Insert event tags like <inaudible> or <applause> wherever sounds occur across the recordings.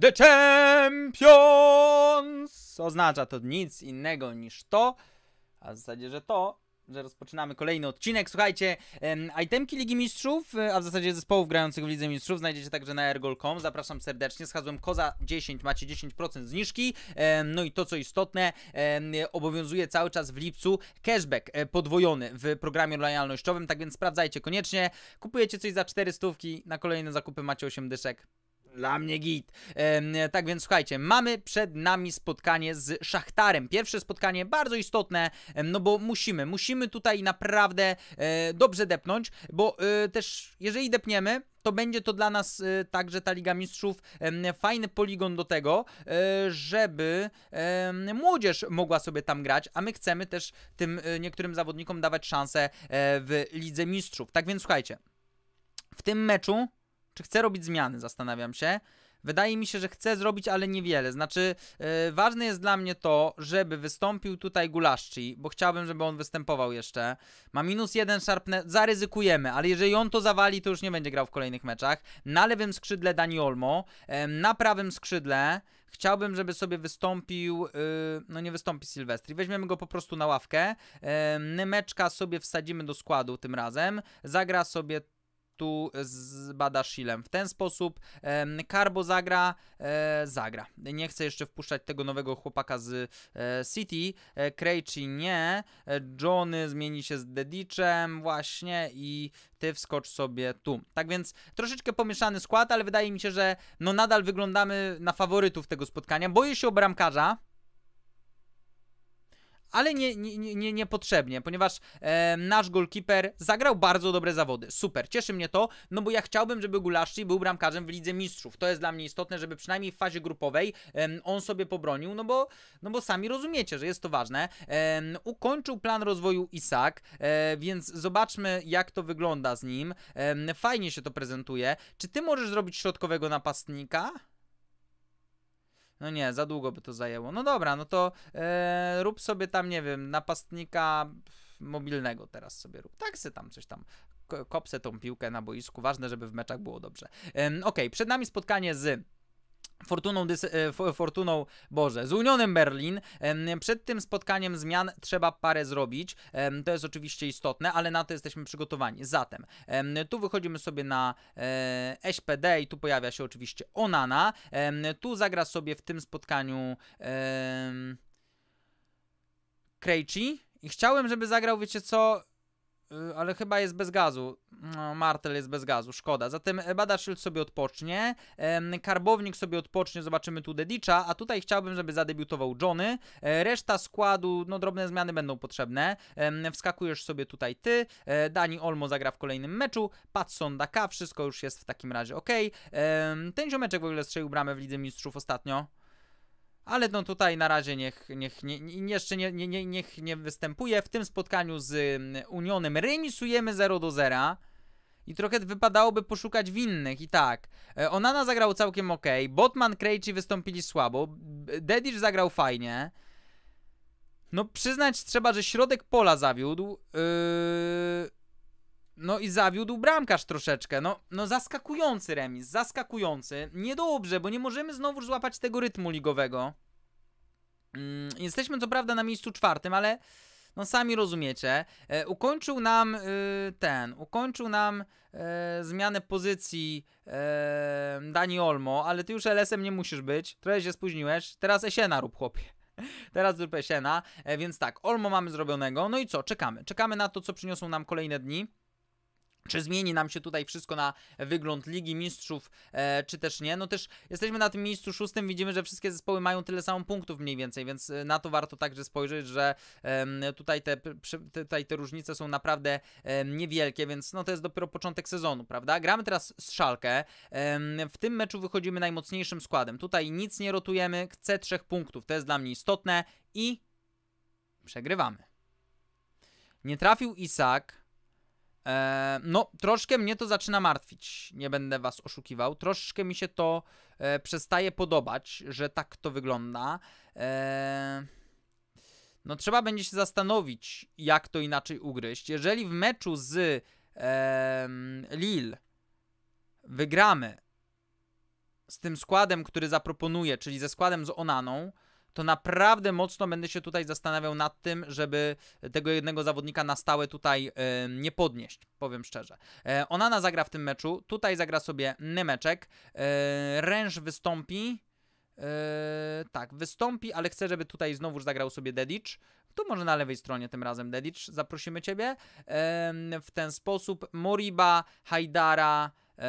The Champions! Oznacza to nic innego niż to, a w zasadzie, że to, że rozpoczynamy kolejny odcinek. Słuchajcie, itemki Ligi Mistrzów, e, a w zasadzie zespołów grających w Lidze Mistrzów znajdziecie także na ergol.com. Zapraszam serdecznie. Z hasłem KOZA10 macie 10% zniżki. No i to, co istotne, obowiązuje cały czas w lipcu cashback e, podwojony w programie lojalnościowym, tak więc sprawdzajcie koniecznie. Kupujecie coś za 400 na kolejne zakupy macie 8 dyszek. Dla mnie git. tak więc słuchajcie, mamy przed nami spotkanie z Szachtarem. Pierwsze spotkanie bardzo istotne, no bo musimy, musimy tutaj naprawdę e, dobrze depnąć, bo e, też jeżeli depniemy, to będzie to dla nas e, także ta Liga Mistrzów fajny poligon do tego, żeby młodzież mogła sobie tam grać, a my chcemy też tym niektórym zawodnikom dawać szansę w Lidze Mistrzów. Tak więc słuchajcie, w tym meczu czy chcę robić zmiany, zastanawiam się. Wydaje mi się, że chcę zrobić, ale niewiele. Znaczy, yy, ważne jest dla mnie to, żeby wystąpił tutaj Gulaszczy, bo chciałbym, żeby on występował jeszcze. Ma minus jeden szarpne, zaryzykujemy, ale jeżeli on to zawali, to już nie będzie grał w kolejnych meczach. Na lewym skrzydle Dani Olmo, yy, na prawym skrzydle chciałbym, żeby sobie wystąpił, yy, no nie wystąpi Sylwestri, weźmiemy go po prostu na ławkę. Yy, Nemeczka sobie wsadzimy do składu tym razem, zagra sobie tu zbada Shilem. W ten sposób Carbo zagra, e, zagra. Nie chcę jeszcze wpuszczać tego nowego chłopaka z e, City, e, Krejci nie, Johnny zmieni się z Dediczem właśnie i ty wskocz sobie tu. Tak więc troszeczkę pomieszany skład, ale wydaje mi się, że no nadal wyglądamy na faworytów tego spotkania. Boję się o bramkarza, ale nie, nie, nie, niepotrzebnie, ponieważ e, nasz goalkeeper zagrał bardzo dobre zawody. Super, cieszy mnie to, no bo ja chciałbym, żeby Gulaszczyk był bramkarzem w Lidze Mistrzów. To jest dla mnie istotne, żeby przynajmniej w fazie grupowej e, on sobie pobronił, no bo, no bo sami rozumiecie, że jest to ważne. E, ukończył plan rozwoju Isak, e, więc zobaczmy, jak to wygląda z nim. fajnie się to prezentuje. Czy ty możesz zrobić środkowego napastnika? No nie, za długo by to zajęło. No dobra, no to e, rób sobie tam, nie wiem, napastnika mobilnego teraz sobie rób. Tak se tam coś tam kopse tą piłkę na boisku. Ważne, żeby w meczach było dobrze. E, ok, przed nami spotkanie z Fortuną, e, fortuną, Boże, z Unionem Berlin. Przed tym spotkaniem zmian trzeba parę zrobić. To jest oczywiście istotne, ale na to jesteśmy przygotowani. Zatem tu wychodzimy sobie na e, SPD i tu pojawia się oczywiście Onana. Tu zagra sobie w tym spotkaniu Krejci. I chciałem, żeby zagrał, wiecie co, Y, ale chyba jest bez gazu. No, Martel jest bez gazu, szkoda. Zatem e, Badaszyl sobie odpocznie, Karbownik sobie odpocznie, zobaczymy tu Dedicza, a tutaj chciałbym, żeby zadebiutował Johnny. E, reszta składu, no drobne zmiany będą potrzebne. Wskakujesz sobie tutaj ty, e, Dani Olmo zagra w kolejnym meczu, Patson Daka, wszystko już jest w takim razie ok. Ten ziomeczek w ogóle strzelił bramę w Lidze Mistrzów ostatnio. Ale no tutaj na razie niech, niech nie, nie, jeszcze nie, nie, nie, niech nie występuje. W tym spotkaniu z mm, Unionem remisujemy 0 do 0. I trochę wypadałoby poszukać winnych i tak. E, Onana zagrał całkiem ok, Botman, Krejci wystąpili słabo, Dedisz zagrał fajnie. No przyznać trzeba, że środek pola zawiódł. Yy... No i zawiódł bramkarz troszeczkę. No, no zaskakujący remis, zaskakujący. Niedobrze, bo nie możemy znowu złapać tego rytmu ligowego. Mm, jesteśmy co prawda na miejscu czwartym, ale no sami rozumiecie. E, ukończył nam y, ten, ukończył nam e, zmianę pozycji e, Dani Olmo, ale ty już LS-em nie musisz być. Trochę się spóźniłeś. Teraz Esiena rób, chłopie. <laughs> Teraz zrób Esiena. E, więc tak, Olmo mamy zrobionego. No i co? Czekamy. Czekamy na to, co przyniosą nam kolejne dni. Czy zmieni nam się tutaj wszystko na wygląd Ligi Mistrzów, e, czy też nie? No też jesteśmy na tym miejscu szóstym, widzimy, że wszystkie zespoły mają tyle samo punktów mniej więcej, więc e, na to warto także spojrzeć, że e, tutaj, te, przy, tutaj te różnice są naprawdę e, niewielkie, więc no to jest dopiero początek sezonu, prawda? Gramy teraz z Szalkę, w tym meczu wychodzimy najmocniejszym składem, tutaj nic nie rotujemy, chcę trzech punktów, to jest dla mnie istotne i przegrywamy. Nie trafił Isak, no, troszkę mnie to zaczyna martwić. Nie będę was oszukiwał. Troszkę mi się to e, przestaje podobać, że tak to wygląda. E, no, trzeba będzie się zastanowić, jak to inaczej ugryźć. Jeżeli w meczu z e, Lille wygramy z tym składem, który zaproponuję, czyli ze składem z Onaną, to naprawdę mocno będę się tutaj zastanawiał nad tym, żeby tego jednego zawodnika na stałe tutaj e, nie podnieść, powiem szczerze. E, Onana zagra w tym meczu, tutaj zagra sobie Nemeczek, e, Ręż wystąpi, e, tak, wystąpi, ale chcę, żeby tutaj znowu zagrał sobie Dedic. To może na lewej stronie tym razem Dedic, zaprosimy Ciebie. w ten sposób Moriba, Hajdara, yy,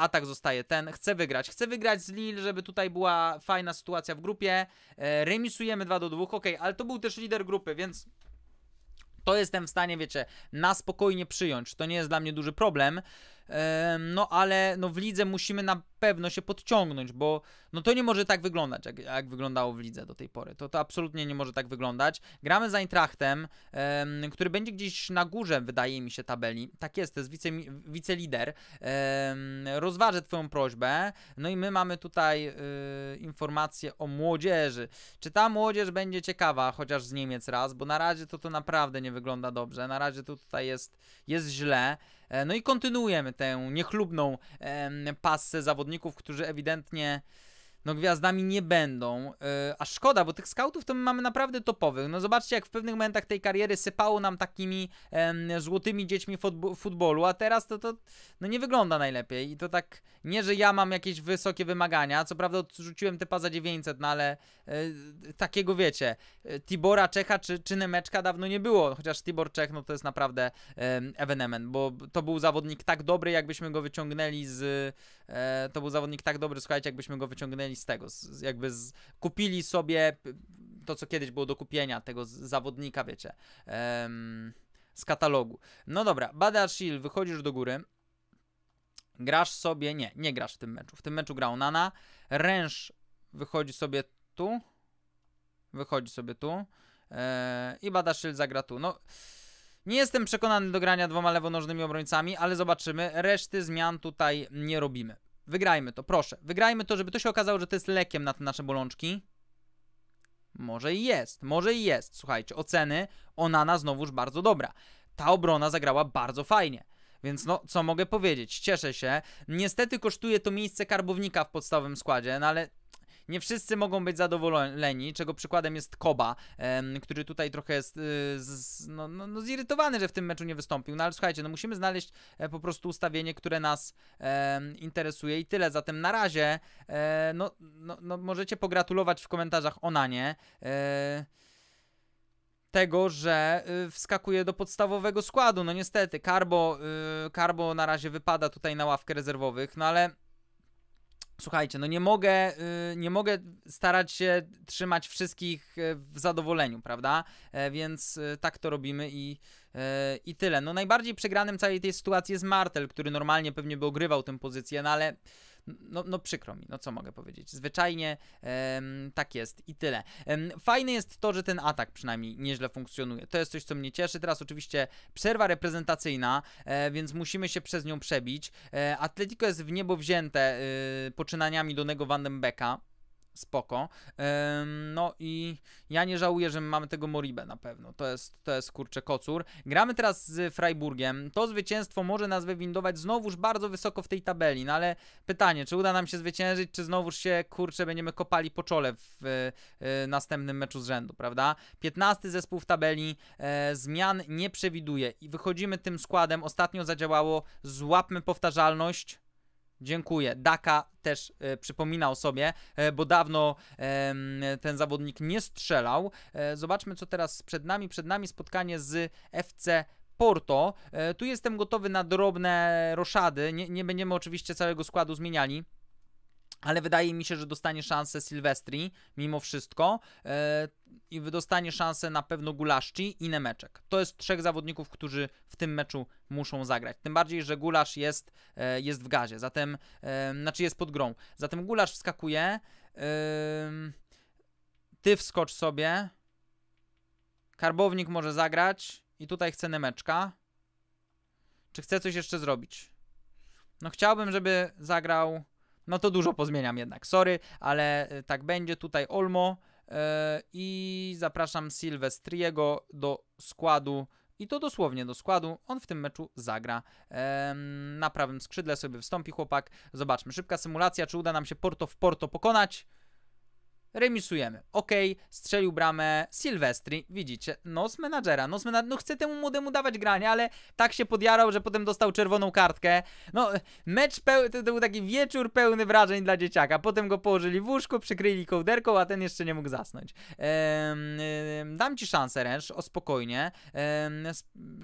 atak zostaje ten. Chcę wygrać. Chcę wygrać z Lille, żeby tutaj była fajna sytuacja w grupie. E, remisujemy 2 do 2, ok, ale to był też lider grupy, więc to jestem w stanie, wiecie, na spokojnie przyjąć. To nie jest dla mnie duży problem no ale no w lidze musimy na pewno się podciągnąć, bo no to nie może tak wyglądać, jak, jak wyglądało w lidze do tej pory. To, to absolutnie nie może tak wyglądać. Gramy z Eintrachtem, um, który będzie gdzieś na górze, wydaje mi się, tabeli. Tak jest, to jest wice, wicelider. Um, rozważę Twoją prośbę. No i my mamy tutaj y, informację o młodzieży. Czy ta młodzież będzie ciekawa, chociaż z Niemiec raz, bo na razie to to naprawdę nie wygląda dobrze. Na razie to tutaj jest, jest źle. E, no i kontynuujemy tę niechlubną pasę zawodników, którzy ewidentnie no gwiazdami nie będą, e, a szkoda, bo tych scoutów to my mamy naprawdę topowych. No zobaczcie, jak w pewnych momentach tej kariery sypało nam takimi złotymi dziećmi futbolu, a teraz to, to no nie wygląda najlepiej i to tak, nie, że ja mam jakieś wysokie wymagania, co prawda odrzuciłem typa za 900, no ale e, takiego wiecie, e, Tibora Czecha czy, czy Nemeczka dawno nie było, chociaż Tibor Czech, no to jest naprawdę evenement, bo to był zawodnik tak dobry, jakbyśmy go wyciągnęli z, to był zawodnik tak dobry, słuchajcie, jakbyśmy go wyciągnęli zadowoleni z tego, z, jakby z, kupili sobie to, co kiedyś było do kupienia, tego z, zawodnika, wiecie, em, z katalogu. No dobra, Bada Shield, wychodzisz do góry, grasz sobie, nie, nie grasz w tym meczu, w tym meczu grał Nana, Ręż wychodzi sobie tu, wychodzi sobie tu e, i Bada Shield zagra tu. No... Nie jestem przekonany do grania dwoma lewonożnymi obrońcami, ale zobaczymy. Reszty zmian tutaj nie robimy. Wygrajmy to, proszę. Wygrajmy to, żeby to się okazało, że to jest lekiem na te nasze bolączki. Może i jest, może i jest. Słuchajcie, oceny Onana znowuż bardzo dobra. Ta obrona zagrała bardzo fajnie. Więc no, co mogę powiedzieć? Cieszę się. Niestety kosztuje to miejsce karbownika w podstawowym składzie, no ale nie wszyscy mogą być zadowoleni, czego przykładem jest Koba, który tutaj trochę jest y, no, no, no, zirytowany, że w tym meczu nie wystąpił. No ale słuchajcie, no musimy znaleźć e, po prostu ustawienie, które nas interesuje i tyle. Zatem na razie e, no, no, no, możecie pogratulować w komentarzach Onanie. E, tego, że y, wskakuje do podstawowego składu. No niestety, Carbo, y, Carbo na razie wypada tutaj na ławkę rezerwowych, no ale Słuchajcie, no nie mogę, y, nie mogę starać się trzymać wszystkich y, w zadowoleniu, prawda? E, więc y, tak to robimy i, e, i tyle. No najbardziej przegranym całej tej sytuacji jest Martel, który normalnie pewnie by ogrywał tę pozycję, no ale no, no przykro mi, no co mogę powiedzieć. Zwyczajnie tak jest i tyle. Em, fajne jest to, że ten atak przynajmniej nieźle funkcjonuje. To jest coś, co mnie cieszy. Teraz oczywiście przerwa reprezentacyjna, e, więc musimy się przez nią przebić. E, Atletico jest w niebo wzięte e, poczynaniami Donego Van den Becka spoko. Ym, no i ja nie żałuję, że mamy tego Moribę na pewno. To jest, to jest kurczę kocur. Gramy teraz z Freiburgiem. To zwycięstwo może nas wywindować znowuż bardzo wysoko w tej tabeli, no ale pytanie, czy uda nam się zwyciężyć, czy znowuż się kurczę będziemy kopali po czole w y, y, następnym meczu z rzędu, prawda? 15 zespół w tabeli, y, zmian nie przewiduje i wychodzimy tym składem. Ostatnio zadziałało, złapmy powtarzalność Dziękuję. Daka też e, przypominał sobie, e, bo dawno ten zawodnik nie strzelał. E, zobaczmy, co teraz przed nami. Przed nami spotkanie z FC Porto. tu jestem gotowy na drobne roszady. Nie, nie będziemy oczywiście całego składu zmieniali ale wydaje mi się, że dostanie szansę Silvestri mimo wszystko yy, i dostanie szansę na pewno Gulaszczy i Nemeczek. To jest trzech zawodników, którzy w tym meczu muszą zagrać. Tym bardziej, że Gulasz jest, yy, jest w gazie, zatem, yy, znaczy jest pod grą. Zatem Gulasz wskakuje, ty wskocz sobie, Karbownik może zagrać i tutaj chce Nemeczka. Czy chce coś jeszcze zrobić? No chciałbym, żeby zagrał no to dużo pozmieniam jednak, sorry, ale e, tak będzie. Tutaj Olmo e, i zapraszam Sylwestriego do składu i to dosłownie do składu. On w tym meczu zagra. Ehm, na prawym skrzydle sobie wstąpi chłopak. Zobaczmy. Szybka symulacja, czy uda nam się Porto w Porto pokonać remisujemy. Ok, strzelił bramę Silvestri, widzicie, no z menadżera, no z menadżera, no chce temu młodemu dawać granie, ale tak się podjarał, że potem dostał czerwoną kartkę. No, mecz pełny, to był taki wieczór pełny wrażeń dla dzieciaka, potem go położyli w łóżku, przykryli kołderką, a ten jeszcze nie mógł zasnąć. Ehm, dam ci szansę, Ręż, o spokojnie, ehm,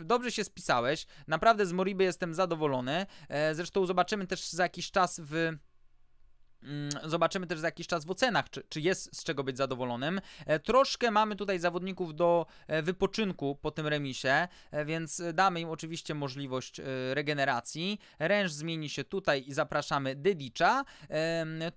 dobrze się spisałeś, naprawdę z Moriby jestem zadowolony, e, zresztą zobaczymy też za jakiś czas w Mm, zobaczymy też za jakiś czas w ocenach, czy, czy jest z czego być zadowolonym. E, troszkę mamy tutaj zawodników do e, wypoczynku po tym remisie, e, więc damy im oczywiście możliwość regeneracji. Ręż zmieni się tutaj i zapraszamy Dedicza.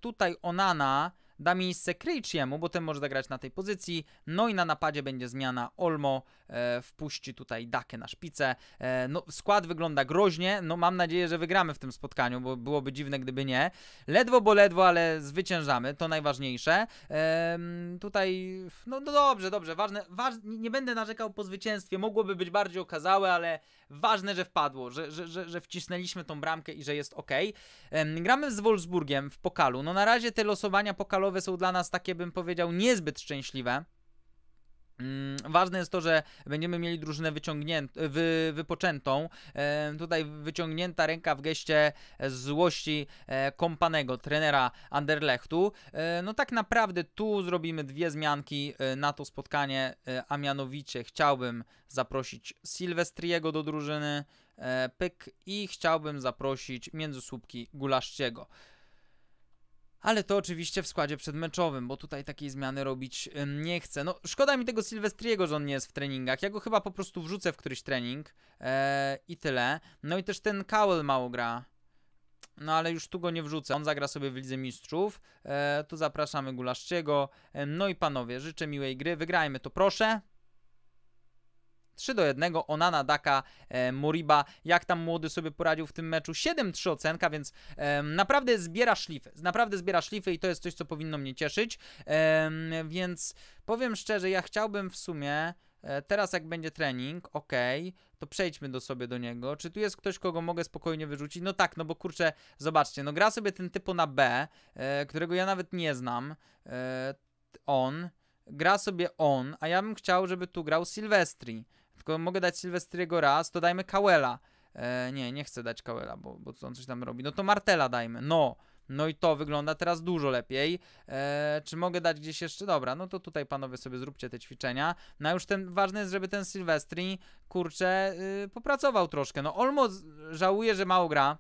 Tutaj Onana da miejsce Krejciemu, bo ten może zagrać na tej pozycji. No i na napadzie będzie zmiana Olmo, e, wpuści tutaj Dakę na szpicę. E, no, skład wygląda groźnie, no mam nadzieję, że wygramy w tym spotkaniu, bo byłoby dziwne, gdyby nie. Ledwo, bo ledwo, ale zwyciężamy, to najważniejsze. E, tutaj, no, no dobrze, dobrze, ważne, waż, nie będę narzekał po zwycięstwie, mogłoby być bardziej okazałe, ale Ważne, że wpadło, że, że, że, że wcisnęliśmy tą bramkę i że jest ok. Gramy z Wolfsburgiem w pokalu. No na razie te losowania pokalowe są dla nas takie, bym powiedział, niezbyt szczęśliwe. Mm, ważne jest to, że będziemy mieli drużynę wyciągniętą, wy, wypoczętą. E, tutaj wyciągnięta ręka w geście e, złości e, kompanego, trenera Anderlechtu. E, no tak naprawdę tu zrobimy dwie zmianki e, na to spotkanie, e, a mianowicie chciałbym zaprosić Silvestriego do drużyny pyk i chciałbym zaprosić międzysłupki Gulaszciego. Ale to oczywiście w składzie przedmeczowym, bo tutaj takiej zmiany robić nie chcę. No, szkoda mi tego Silvestriego, że on nie jest w treningach. Ja go chyba po prostu wrzucę w któryś trening e, i tyle. No i też ten Cowell mało gra. No ale już tu go nie wrzucę. On zagra sobie w Lidze Mistrzów. E, tu zapraszamy Gulaszczego. E, no i panowie, życzę miłej gry. Wygrajmy to, proszę. 3 do 1, Onana, Daka, e, Moriba, jak tam młody sobie poradził w tym meczu, 7-3 ocenka, więc e, naprawdę zbiera szlify, naprawdę zbiera szlify i to jest coś, co powinno mnie cieszyć, e, więc powiem szczerze, ja chciałbym w sumie... E, teraz jak będzie trening, ok, to przejdźmy do sobie do niego. Czy tu jest ktoś, kogo mogę spokojnie wyrzucić? No tak, no bo kurczę, zobaczcie, no gra sobie ten typo na B, e, którego ja nawet nie znam. E, on, gra sobie on, a ja bym chciał, żeby tu grał Silvestri. Tylko mogę dać Sylwestriego raz, to dajmy Kawela. E, nie, nie chcę dać Kawela, bo, bo on coś tam robi. No to Martela dajmy, no. No i to wygląda teraz dużo lepiej. E, czy mogę dać gdzieś jeszcze? Dobra, no to tutaj panowie sobie zróbcie te ćwiczenia. No już ten, ważne jest, żeby ten Sylwestri, kurczę, y, popracował troszkę. No Olmo żałuje, że mało gra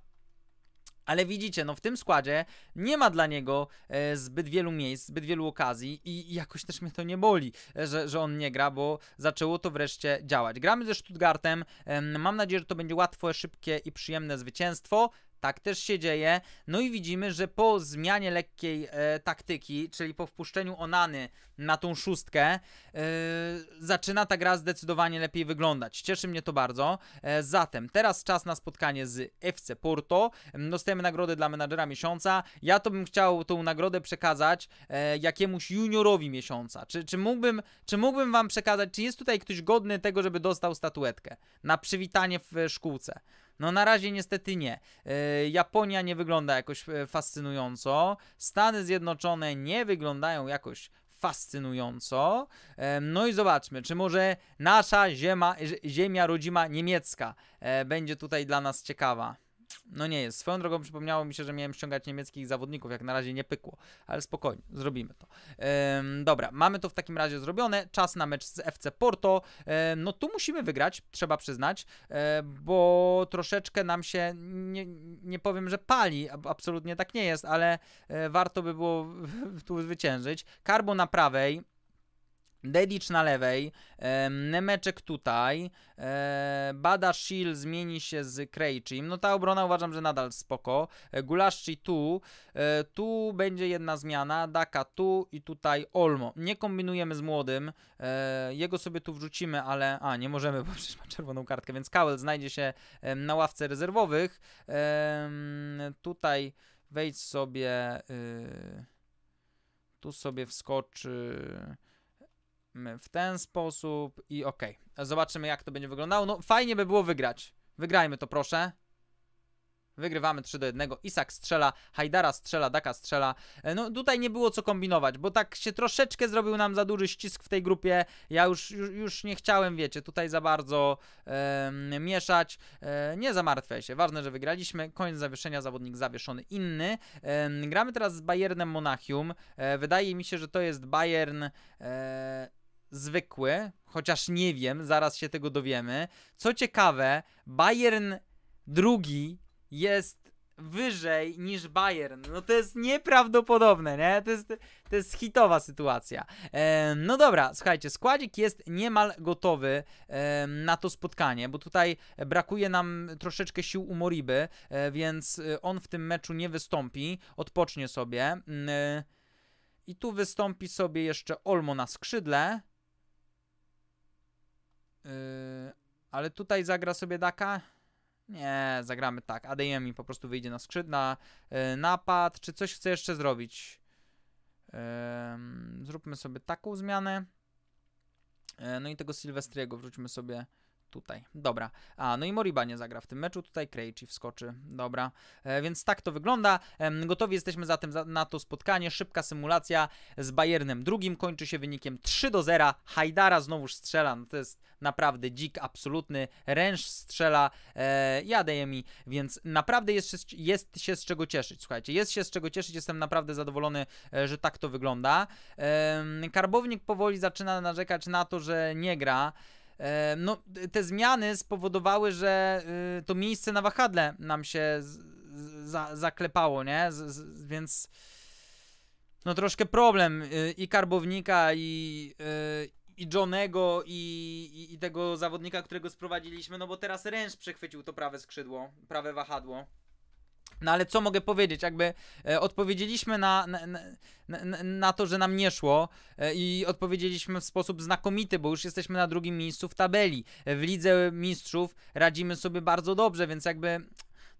ale widzicie, no w tym składzie nie ma dla niego e, zbyt wielu miejsc, zbyt wielu okazji i, jakoś też mnie to nie boli, e, że, że on nie gra, bo zaczęło to wreszcie działać. Gramy ze Stuttgartem, e, mam nadzieję, że to będzie łatwe, szybkie i przyjemne zwycięstwo. Tak też się dzieje. No i widzimy, że po zmianie lekkiej e, taktyki, czyli po wpuszczeniu Onany na tą szóstkę, e, zaczyna ta gra zdecydowanie lepiej wyglądać. Cieszy mnie to bardzo. E, zatem teraz czas na spotkanie z FC Porto. Mm, dostajemy nagrodę dla menadżera miesiąca. Ja to bym chciał tą nagrodę przekazać e, jakiemuś juniorowi miesiąca. Czy, czy, mógłbym, czy mógłbym wam przekazać, czy jest tutaj ktoś godny tego, żeby dostał statuetkę na przywitanie w szkółce? No na razie niestety nie. E, Japonia nie wygląda jakoś e, fascynująco. Stany Zjednoczone nie wyglądają jakoś fascynująco. E, no i zobaczmy, czy może nasza ziemia, ziemia rodzima niemiecka będzie tutaj dla nas ciekawa. No nie jest. Swoją drogą przypomniało mi się, że miałem ściągać niemieckich zawodników, jak na razie nie pykło, ale spokojnie, zrobimy to. Ehm, dobra, mamy to w takim razie zrobione. Czas na mecz z FC Porto. Ehm, no tu musimy wygrać, trzeba przyznać, e, bo troszeczkę nam się, nie, nie powiem, że pali, absolutnie tak nie jest, ale e, warto by było tu zwyciężyć. Karbo na prawej, Dedic na lewej, Nemeczek tutaj, e, Bada Shield zmieni się z Krejczym. No ta obrona uważam, że nadal spoko. E, Gulaszczy tu, e, tu będzie jedna zmiana, Daka tu i tutaj Olmo. Nie kombinujemy z młodym, e, jego sobie tu wrzucimy, ale a nie możemy, <laughs> bo przecież ma czerwoną kartkę, więc Kawel znajdzie się na ławce rezerwowych. tutaj wejdź sobie, y, tu sobie wskoczy w ten sposób i okej. Okay. Zobaczymy jak to będzie wyglądało. No fajnie by było wygrać. Wygrajmy to proszę. Wygrywamy 3 do 1. Isak strzela, Hajdara strzela, Daka strzela. E, no tutaj nie było co kombinować, bo tak się troszeczkę zrobił nam za duży ścisk w tej grupie. Ja już, już, już nie chciałem, wiecie, tutaj za bardzo e, mieszać. E, nie zamartwiaj się, ważne, że wygraliśmy. Koniec zawieszenia, zawodnik zawieszony inny. E, gramy teraz z Bayernem Monachium. E, wydaje mi się, że to jest Bayern e, zwykły, chociaż nie wiem, zaraz się tego dowiemy. Co ciekawe, Bayern drugi jest wyżej niż Bayern. No to jest nieprawdopodobne, nie? To jest, to jest hitowa sytuacja. E, no dobra, słuchajcie, składzik jest niemal gotowy e, na to spotkanie, bo tutaj brakuje nam troszeczkę sił u Moriby, e, więc e, on w tym meczu nie wystąpi, odpocznie sobie. Mm, e, I tu wystąpi sobie jeszcze Olmo na skrzydle. Yy, ale tutaj zagra sobie Daka? Nie, zagramy tak. ADM po prostu wyjdzie na skrzyd, na yy, napad. Czy coś chce jeszcze zrobić? Yy, zróbmy sobie taką zmianę. Yy, no i tego Sylwestriego wróćmy sobie tutaj. Dobra. A, no i Moriba nie zagra w tym meczu, tutaj Krejci wskoczy. Dobra. E, więc tak to wygląda. E, gotowi jesteśmy zatem za, na to spotkanie. Szybka symulacja z Bayernem drugim kończy się wynikiem 3 do 0. Hajdara znowu strzela. No to jest naprawdę dzik, absolutny. Ręż strzela. E, ja daję mi, więc naprawdę jest, jest się z czego cieszyć. Słuchajcie, jest się z czego cieszyć. Jestem naprawdę zadowolony, e, że tak to wygląda. E, karbownik powoli zaczyna narzekać na to, że nie gra no, te zmiany spowodowały, że y, to miejsce na wahadle nam się z, zaklepało, nie? Z, z, więc no troszkę problem y, i Karbownika i, y, i Johnego i, i, i tego zawodnika, którego sprowadziliśmy, no bo teraz ręcz przechwycił to prawe skrzydło, prawe wahadło. No ale co mogę powiedzieć? Jakby e, odpowiedzieliśmy na, na, na, na, to, że nam nie szło e, i odpowiedzieliśmy w sposób znakomity, bo już jesteśmy na drugim miejscu w tabeli. E, w Lidze Mistrzów radzimy sobie bardzo dobrze, więc jakby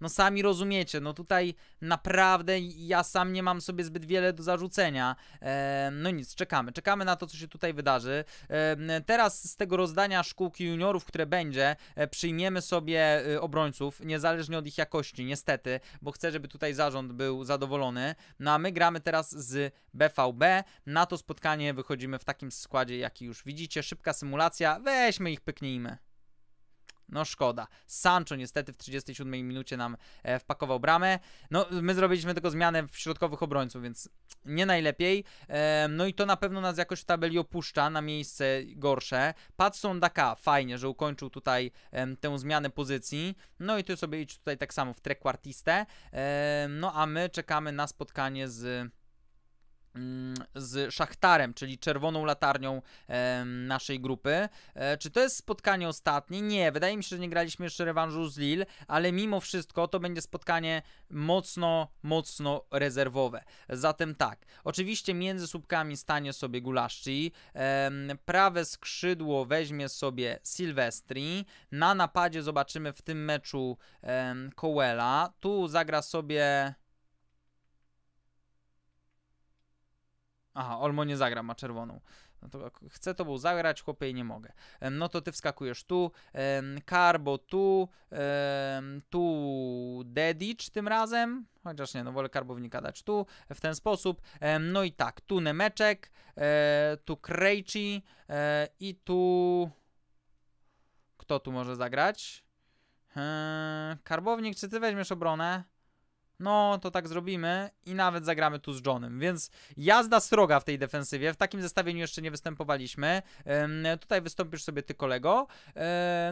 no sami rozumiecie, no tutaj naprawdę ja sam nie mam sobie zbyt wiele do zarzucenia. E, no nic, czekamy, czekamy na to, co się tutaj wydarzy. E, teraz z tego rozdania szkółki juniorów, które będzie, e, przyjmiemy sobie e, obrońców, niezależnie od ich jakości, niestety, bo chcę, żeby tutaj zarząd był zadowolony. No a my gramy teraz z BVB. Na to spotkanie wychodzimy w takim składzie, jaki już widzicie. Szybka symulacja, weźmy ich, pyknijmy. No szkoda. Sancho niestety w 37 minucie nam e, wpakował bramę. No my zrobiliśmy tylko zmianę w środkowych obrońców, więc nie najlepiej. E, no i to na pewno nas jakoś w tabeli opuszcza na miejsce gorsze. Patrzą Daka, fajnie, że ukończył tutaj e, tę zmianę pozycji. No i tu sobie idź tutaj tak samo w trequartistę. E, no a my czekamy na spotkanie z Mm, z Szachtarem, czyli czerwoną latarnią e, naszej grupy. E, czy to jest spotkanie ostatnie? Nie, wydaje mi się, że nie graliśmy jeszcze rewanżu z Lille, ale mimo wszystko to będzie spotkanie mocno, mocno rezerwowe. Zatem tak, oczywiście między słupkami stanie sobie Gulaszczy, e, prawe skrzydło weźmie sobie Silvestri, na napadzie zobaczymy w tym meczu e, Coela, tu zagra sobie... Aha, Olmo nie zagra, ma czerwoną. No to chcę tobą zagrać, chłopie, i nie mogę. No to ty wskakujesz tu, Karbo tu, tu Dedic tym razem, chociaż nie, no wolę Karbownika dać tu, w ten sposób. No i tak, tu Nemeczek, e, tu Krejci e, i tu... Kto tu może zagrać? Karbownik, czy ty weźmiesz obronę? no to tak zrobimy i nawet zagramy tu z Johnem, więc jazda sroga w tej defensywie, w takim zestawieniu jeszcze nie występowaliśmy, tutaj wystąpisz sobie ty kolego,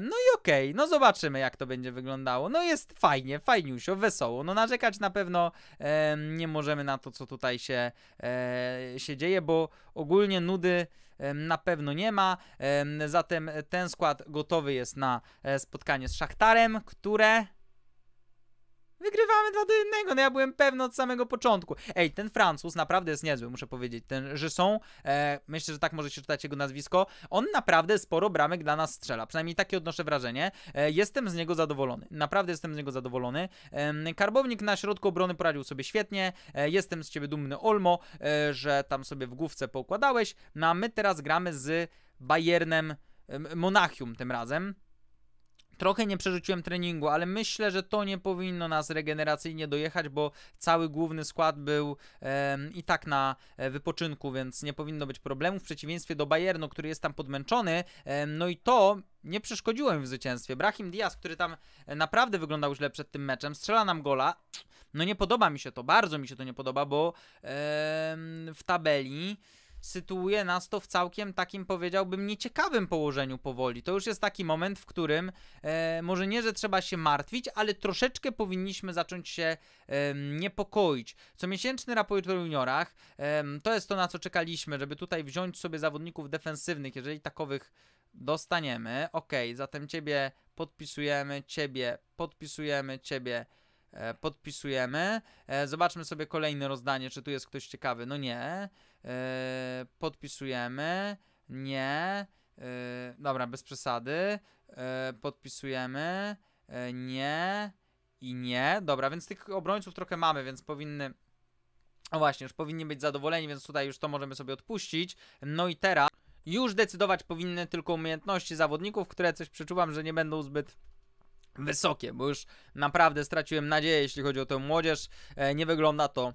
no i okej, okay. no zobaczymy jak to będzie wyglądało, no jest fajnie, fajniusio, wesoło, no narzekać na pewno nie możemy na to co tutaj się, e, się dzieje, bo ogólnie nudy na pewno nie ma. Zatem ten skład gotowy jest na e, spotkanie z Szachtarem, które Wygrywamy dwa do jednego, No ja byłem pewny od samego początku. Ej, ten Francuz naprawdę jest niezły, muszę powiedzieć. Ten Żysą, e, myślę, że tak możecie czytać jego nazwisko. On naprawdę sporo bramek dla nas strzela. Przynajmniej takie odnoszę wrażenie. E, jestem z niego zadowolony. Naprawdę jestem z niego zadowolony. E, karbownik na środku obrony poradził sobie świetnie. E, jestem z ciebie dumny, Olmo, e, że tam sobie w główce poukładałeś. No a my teraz gramy z Bayernem e, Monachium tym razem. Trochę nie przerzuciłem treningu, ale myślę, że to nie powinno nas regeneracyjnie dojechać, bo cały główny skład był e, i tak na e, wypoczynku, więc nie powinno być problemu. W przeciwieństwie do Bayernu, który jest tam podmęczony, e, no i to nie przeszkodziło im w zwycięstwie. Brahim Diaz, który tam e, naprawdę wyglądał źle przed tym meczem, strzela nam gola. No nie podoba mi się to, bardzo mi się to nie podoba, bo e, w tabeli sytuuje nas to w całkiem takim, powiedziałbym, nieciekawym położeniu powoli. To już jest taki moment, w którym e, może nie, że trzeba się martwić, ale troszeczkę powinniśmy zacząć się e, niepokoić. miesięczny raport o juniorach e, to jest to, na co czekaliśmy, żeby tutaj wziąć sobie zawodników defensywnych, jeżeli takowych dostaniemy. Ok, zatem ciebie podpisujemy, ciebie podpisujemy, ciebie e, podpisujemy. E, zobaczmy sobie kolejne rozdanie, czy tu jest ktoś ciekawy. No nie. E, podpisujemy, nie, e, dobra, bez przesady, e, podpisujemy, nie i nie, dobra, więc tych obrońców trochę mamy, więc powinny... O właśnie, już powinni być zadowoleni, więc tutaj już to możemy sobie odpuścić. No i teraz już decydować powinny tylko umiejętności zawodników, które coś przeczuwam, że nie będą zbyt wysokie, bo już naprawdę straciłem nadzieję, jeśli chodzi o tę młodzież. Nie wygląda to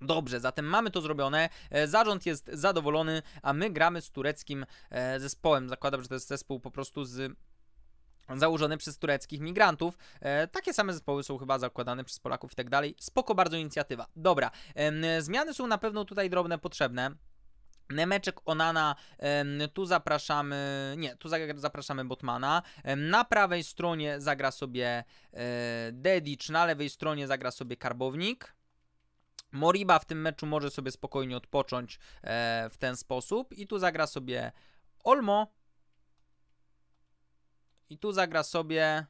Dobrze, zatem mamy to zrobione, e, zarząd jest zadowolony, a my gramy z tureckim e, zespołem. Zakładam, że to jest zespół po prostu z założony przez tureckich migrantów. E, takie same zespoły są chyba zakładane przez Polaków i tak dalej. Spoko bardzo inicjatywa. Dobra, e, zmiany są na pewno tutaj drobne potrzebne. Nemeczek Onana, tu zapraszamy, nie, tu zapraszamy Botmana. Na prawej stronie zagra sobie e, Dedic, na lewej stronie zagra sobie Karbownik. Moriba w tym meczu może sobie spokojnie odpocząć e, w ten sposób i tu zagra sobie Olmo i tu zagra sobie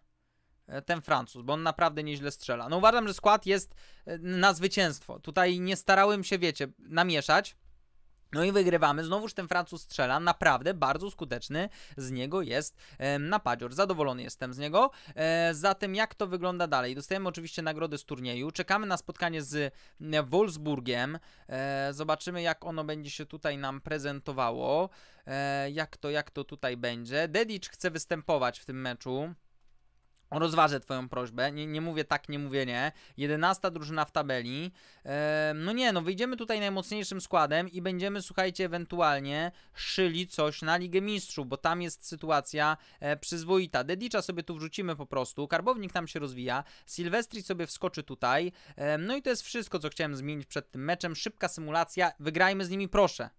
e, ten Francuz, bo on naprawdę nieźle strzela. No uważam, że skład jest e, na zwycięstwo. Tutaj nie starałem się, wiecie, namieszać. No i wygrywamy. Znowuż ten Francuz strzela. Naprawdę bardzo skuteczny z niego jest e, napadzior. Zadowolony jestem z niego. E, zatem jak to wygląda dalej? Dostajemy oczywiście nagrody z turnieju. Czekamy na spotkanie z e, Wolfsburgiem. E, zobaczymy jak ono będzie się tutaj nam prezentowało. E, jak to, jak to tutaj będzie. Dedicz chce występować w tym meczu. Rozważę Twoją prośbę. Nie, nie mówię tak, nie mówię nie. 11 drużyna w tabeli. no nie, no wyjdziemy tutaj najmocniejszym składem i będziemy, słuchajcie, ewentualnie szyli coś na Ligę Mistrzów, bo tam jest sytuacja e, przyzwoita. Dedicza sobie tu wrzucimy po prostu. Karbownik tam się rozwija. Silvestri sobie wskoczy tutaj. no i to jest wszystko, co chciałem zmienić przed tym meczem. Szybka symulacja. Wygrajmy z nimi, proszę.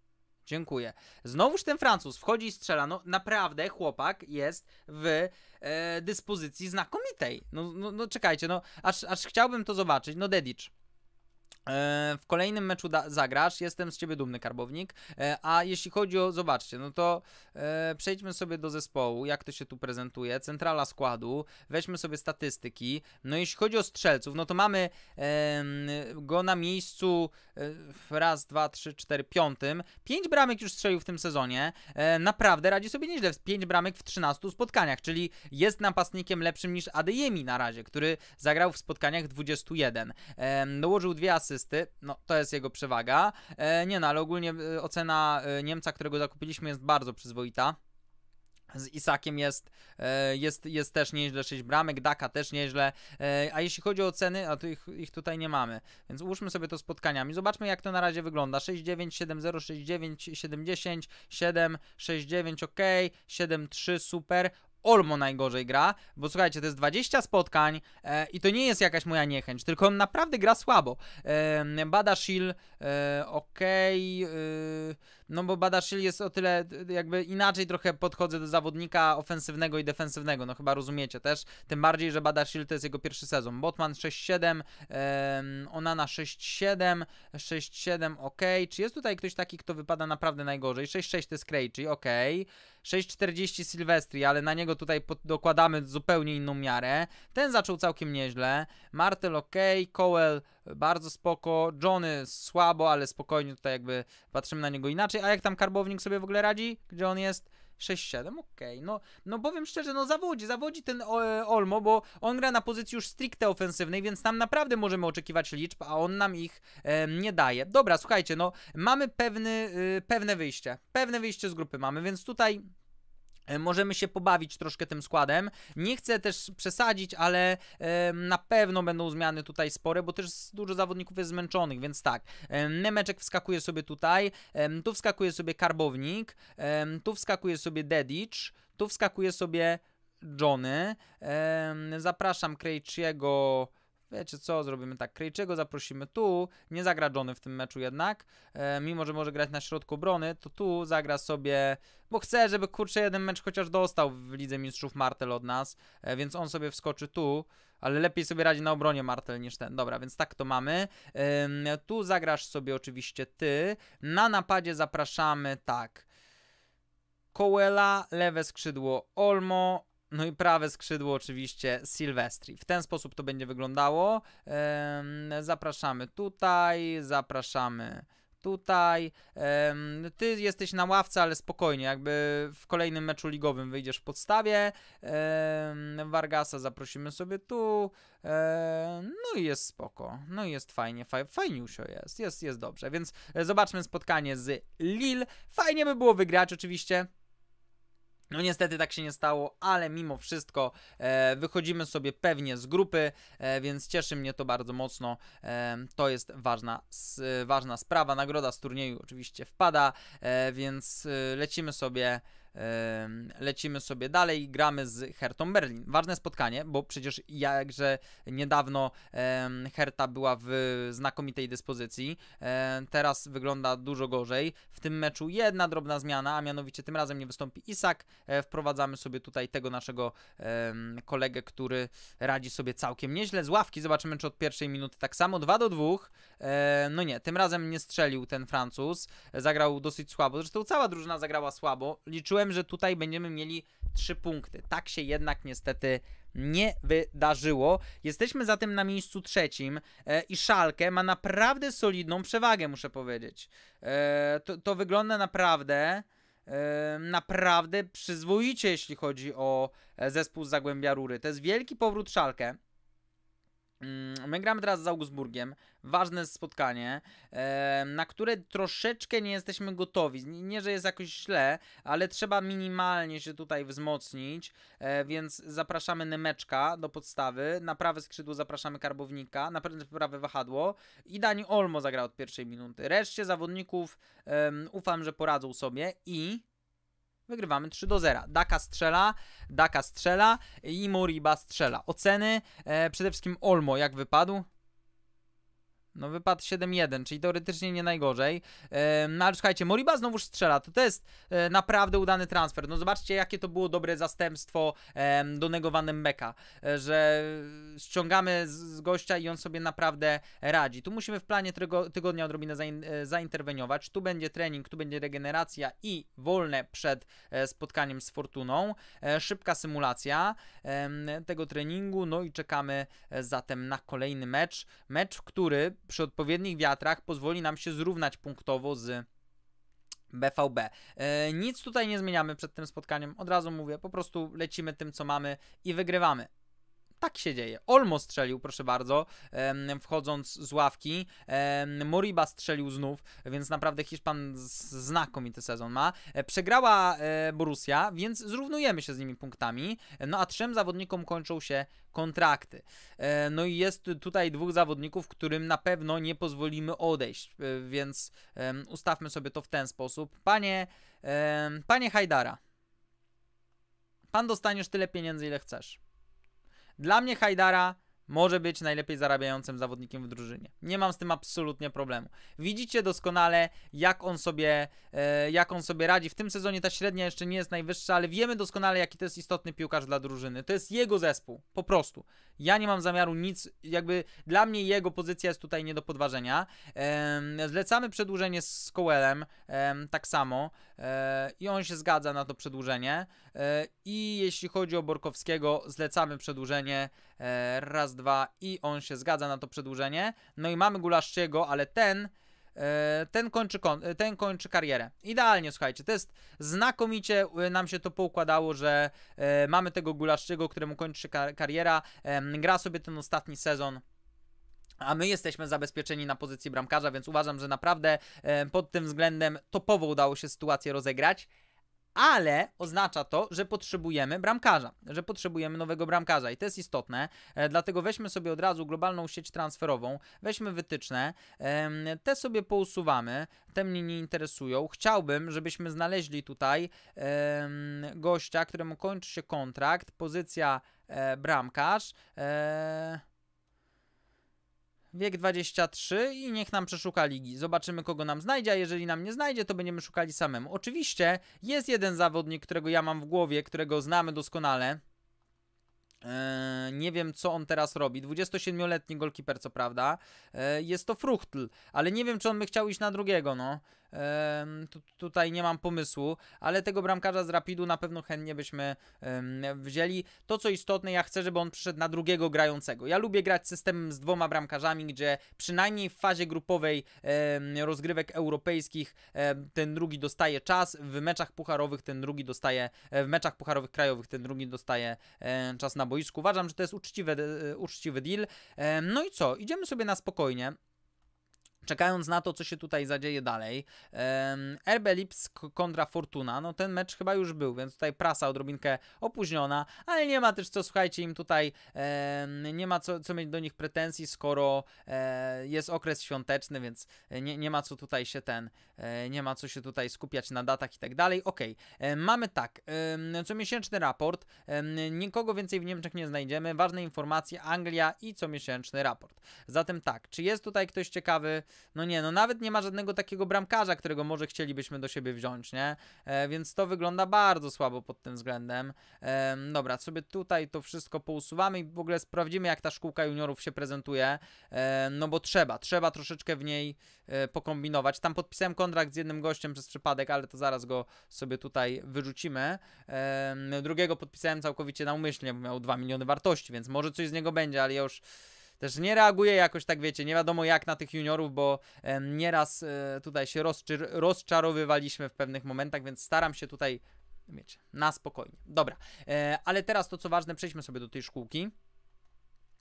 Dziękuję. Znowuż ten Francuz wchodzi i strzela. No naprawdę chłopak jest w e, dyspozycji znakomitej. No, no, no czekajcie, no aż, aż chciałbym to zobaczyć. No Dedicz, E, w kolejnym meczu zagrasz, jestem z ciebie dumny, karbownik. E, a jeśli chodzi o, zobaczcie, no to e, przejdźmy sobie do zespołu, jak to się tu prezentuje, centrala składu, weźmy sobie statystyki. No jeśli chodzi o strzelców, no to mamy e, go na miejscu e, raz, dwa, trzy, cztery, piątym. Pięć bramek już strzelił w tym sezonie. E, naprawdę radzi sobie nieźle, pięć bramek w 13 spotkaniach, czyli jest napastnikiem lepszym niż Adeyemi na razie, który zagrał w spotkaniach 21. E, dołożył dwie asy asysty. No, to jest jego przewaga. E, nie no, ale ogólnie e, ocena e, Niemca, którego zakupiliśmy jest bardzo przyzwoita. Z Isakiem jest, jest, jest też nieźle 6 bramek, Daka też nieźle. A jeśli chodzi o ceny, a to ich, ich tutaj nie mamy. Więc ułóżmy sobie to spotkaniami. Zobaczmy jak to na razie wygląda. 6-9, 7-0, 6-9, 7-10, 7-6-9 ok, 7-3 super, Olmo najgorzej gra, bo słuchajcie, to jest 20 spotkań e, i to nie jest jakaś moja niechęć, tylko on naprawdę gra słabo. E, Badashil, e, okej... Okay, no bo Badaszyl jest o tyle jakby inaczej trochę podchodzę do zawodnika ofensywnego i defensywnego, no chyba rozumiecie też. Tym bardziej, że Badaszyl to jest jego pierwszy sezon. Botman 6-7, um, Onana 6-7, 6-7 ok. Czy jest tutaj ktoś taki, kto wypada naprawdę najgorzej? 6-6 to jest Krejczy, ok. 6-40 Sylwestri, ale na niego tutaj dokładamy zupełnie inną miarę. Ten zaczął całkiem nieźle. Martel ok, Cowell bardzo spoko. Johnny słabo, ale spokojnie tutaj jakby patrzymy na niego inaczej. A jak tam karbownik sobie w ogóle radzi? Gdzie on jest? 6-7, okej, okay. no, no powiem szczerze, no zawodzi, zawodzi ten e, Olmo, bo on gra na pozycji już stricte ofensywnej, więc tam naprawdę możemy oczekiwać liczb, a on nam ich e, nie daje. Dobra, słuchajcie, no mamy pewny, e, pewne wyjście, pewne wyjście z grupy mamy, więc tutaj E, możemy się pobawić troszkę tym składem. Nie chcę też przesadzić, ale e, na pewno będą zmiany tutaj spore, bo też dużo zawodników jest zmęczonych, więc tak. E, Nemeczek wskakuje sobie tutaj, tu wskakuje sobie Karbownik, tu wskakuje sobie Dedicz, tu wskakuje sobie Johnny. zapraszam Krejciego wiecie co, zrobimy tak, Krejczego zaprosimy tu, nie zagra Johnny w tym meczu jednak, e, mimo że może grać na środku brony, to tu zagra sobie, bo chce, żeby kurczę jeden mecz chociaż dostał w Lidze Mistrzów Martel od nas, e, więc on sobie wskoczy tu, ale lepiej sobie radzi na obronie Martel niż ten. Dobra, więc tak to mamy. E, tu zagrasz sobie oczywiście ty, na napadzie zapraszamy tak. Koela, lewe skrzydło Olmo, no i prawe skrzydło oczywiście Silvestri. W ten sposób to będzie wyglądało. Zapraszamy tutaj, zapraszamy tutaj. Ty jesteś na ławce, ale spokojnie, jakby w kolejnym meczu ligowym wyjdziesz w podstawie. Vargasa zaprosimy sobie tu. No i jest spoko. No i jest fajnie, fajniusio jest, jest, jest dobrze. Więc e, zobaczmy spotkanie z Lille. Fajnie by było wygrać oczywiście. No niestety tak się nie stało, ale mimo wszystko e, wychodzimy sobie pewnie z grupy, e, więc cieszy mnie to bardzo mocno. E, to jest ważna, s, ważna sprawa. Nagroda z turnieju oczywiście wpada, e, więc e, lecimy sobie lecimy sobie dalej i gramy z Hertą Berlin. Ważne spotkanie, bo przecież jakże niedawno Herta była w znakomitej dyspozycji, teraz wygląda dużo gorzej. W tym meczu jedna drobna zmiana, a mianowicie tym razem nie wystąpi Isak. E, wprowadzamy sobie tutaj tego naszego kolegę, który radzi sobie całkiem nieźle. Z ławki zobaczymy, czy od pierwszej minuty tak samo. 2 do 2. E, no nie, tym razem nie strzelił ten Francuz. Zagrał dosyć słabo. Zresztą cała drużyna zagrała słabo. Liczyłem że tutaj będziemy mieli trzy punkty. Tak się jednak niestety nie wydarzyło. Jesteśmy zatem na miejscu trzecim e, i Szalkę ma naprawdę solidną przewagę, muszę powiedzieć. E, to, to, wygląda naprawdę e, naprawdę przyzwoicie, jeśli chodzi o e, zespół z Zagłębia Rury. To jest wielki powrót Szalkę. Mm, my gramy teraz z Augsburgiem, ważne spotkanie, na które troszeczkę nie jesteśmy gotowi. Nie, że jest jakoś źle, ale trzeba minimalnie się tutaj wzmocnić, e, więc zapraszamy Nemeczka do podstawy, na prawe skrzydło zapraszamy Karbownika, na prawe wahadło i Dani Olmo zagra od pierwszej minuty. Reszcie zawodników ufam, że poradzą sobie i Wygrywamy 3 do 0. Daka strzela, Daka strzela i Moriba strzela. Oceny e, przede wszystkim Olmo jak wypadł. No wypadł 7-1, czyli teoretycznie nie najgorzej. No ale słuchajcie, Moriba znowu strzela. To, to jest e, naprawdę udany transfer. No zobaczcie, jakie to było dobre zastępstwo Donego negowanym Beka, e, że ściągamy z gościa i on sobie naprawdę radzi. Tu musimy w planie tygodnia odrobinę e, zainterweniować. Tu będzie trening, tu będzie regeneracja i wolne przed spotkaniem z Fortuną. Szybka symulacja tego treningu, no i czekamy zatem na kolejny mecz. Mecz, który przy odpowiednich wiatrach pozwoli nam się zrównać punktowo z BVB. E, nic tutaj nie zmieniamy przed tym spotkaniem, od razu mówię, po prostu lecimy tym, co mamy i wygrywamy tak się dzieje. Olmo strzelił, proszę bardzo, wchodząc z ławki. Moriba strzelił znów, więc naprawdę Hiszpan znakomity sezon ma. E, przegrała e, Borussia, więc zrównujemy się z nimi punktami. E, no a trzem zawodnikom kończą się kontrakty. No i jest tutaj dwóch zawodników, którym na pewno nie pozwolimy odejść, więc ustawmy sobie to w ten sposób. Panie, panie Hajdara, pan dostaniesz tyle pieniędzy, ile chcesz. Dla mnie Hajdara może być najlepiej zarabiającym zawodnikiem w drużynie. Nie mam z tym absolutnie problemu. Widzicie doskonale, jak on sobie, e, jak on sobie radzi. W tym sezonie ta średnia jeszcze nie jest najwyższa, ale wiemy doskonale, jaki to jest istotny piłkarz dla drużyny. To jest jego zespół, po prostu. Ja nie mam zamiaru nic, jakby dla mnie jego pozycja jest tutaj nie do podważenia. Zlecamy przedłużenie z Coelem, tak samo. E, I on się zgadza na to przedłużenie. E, I jeśli chodzi o Borkowskiego, zlecamy przedłużenie raz, dwa i on się zgadza na to przedłużenie. No i mamy Gulaszczego, ale ten e, ten kończy, e, ten kończy karierę. Idealnie, słuchajcie, to jest znakomicie e, nam się to poukładało, że mamy tego Gulaszczego, któremu kończy kariera, gra sobie ten ostatni sezon. A my jesteśmy zabezpieczeni na pozycji bramkarza, więc uważam, że naprawdę pod tym względem topowo udało się sytuację rozegrać ale oznacza to, że potrzebujemy bramkarza, że potrzebujemy nowego bramkarza i to jest istotne, e, dlatego weźmy sobie od razu globalną sieć transferową, weźmy wytyczne, te sobie pousuwamy, te mnie nie interesują. Chciałbym, żebyśmy znaleźli tutaj gościa, któremu kończy się kontrakt, pozycja e, bramkarz. E, wiek 23 i niech nam przeszuka ligi. Zobaczymy, kogo nam znajdzie, a jeżeli nam nie znajdzie, to będziemy szukali samemu. Oczywiście jest jeden zawodnik, którego ja mam w głowie, którego znamy doskonale. Eee, nie wiem, co on teraz robi. 27-letni golkiper, co prawda. Eee, jest to Fruchtl, ale nie wiem, czy on by chciał iść na drugiego, no tutaj nie mam pomysłu, ale tego bramkarza z Rapidu na pewno chętnie byśmy wzięli. To co istotne, ja chcę, żeby on przyszedł na drugiego grającego. Ja lubię grać systemem z dwoma bramkarzami, gdzie przynajmniej w fazie grupowej rozgrywek europejskich ten drugi dostaje czas, w meczach pucharowych ten drugi dostaje, e, w meczach pucharowych krajowych ten drugi dostaje e, czas na boisku. Uważam, że to jest uczciwy, e, uczciwy deal. No i co? Idziemy sobie na spokojnie czekając na to, co się tutaj zadzieje dalej. RB Lipsk kontra Fortuna, no ten mecz chyba już był, więc tutaj prasa odrobinkę opóźniona, ale nie ma też co, słuchajcie, im tutaj nie ma co, co mieć do nich pretensji, skoro e, jest okres świąteczny, więc nie, nie ma co tutaj się ten, e, nie ma co się tutaj skupiać na datach i tak dalej. Okej, okay. E, mamy tak, comiesięczny raport, nikogo więcej w Niemczech nie znajdziemy, ważne informacje, Anglia i comiesięczny raport. Zatem tak, czy jest tutaj ktoś ciekawy, no nie, no nawet nie ma żadnego takiego bramkarza, którego może chcielibyśmy do siebie wziąć, nie? E, więc to wygląda bardzo słabo pod tym względem. E, dobra, sobie tutaj to wszystko pousuwamy i w ogóle sprawdzimy, jak ta szkółka juniorów się prezentuje, e, no bo trzeba, trzeba troszeczkę w niej e, pokombinować. Tam podpisałem kontrakt z jednym gościem przez przypadek, ale to zaraz go sobie tutaj wyrzucimy. E, drugiego podpisałem całkowicie naumyślnie, bo miał 2 miliony wartości, więc może coś z niego będzie, ale ja już też nie reaguje jakoś tak, wiecie, nie wiadomo jak na tych juniorów, bo nieraz e, tutaj się rozczy, rozczarowywaliśmy w pewnych momentach, więc staram się tutaj, wiecie, na spokojnie. Dobra, e, ale teraz to co ważne, przejdźmy sobie do tej szkółki.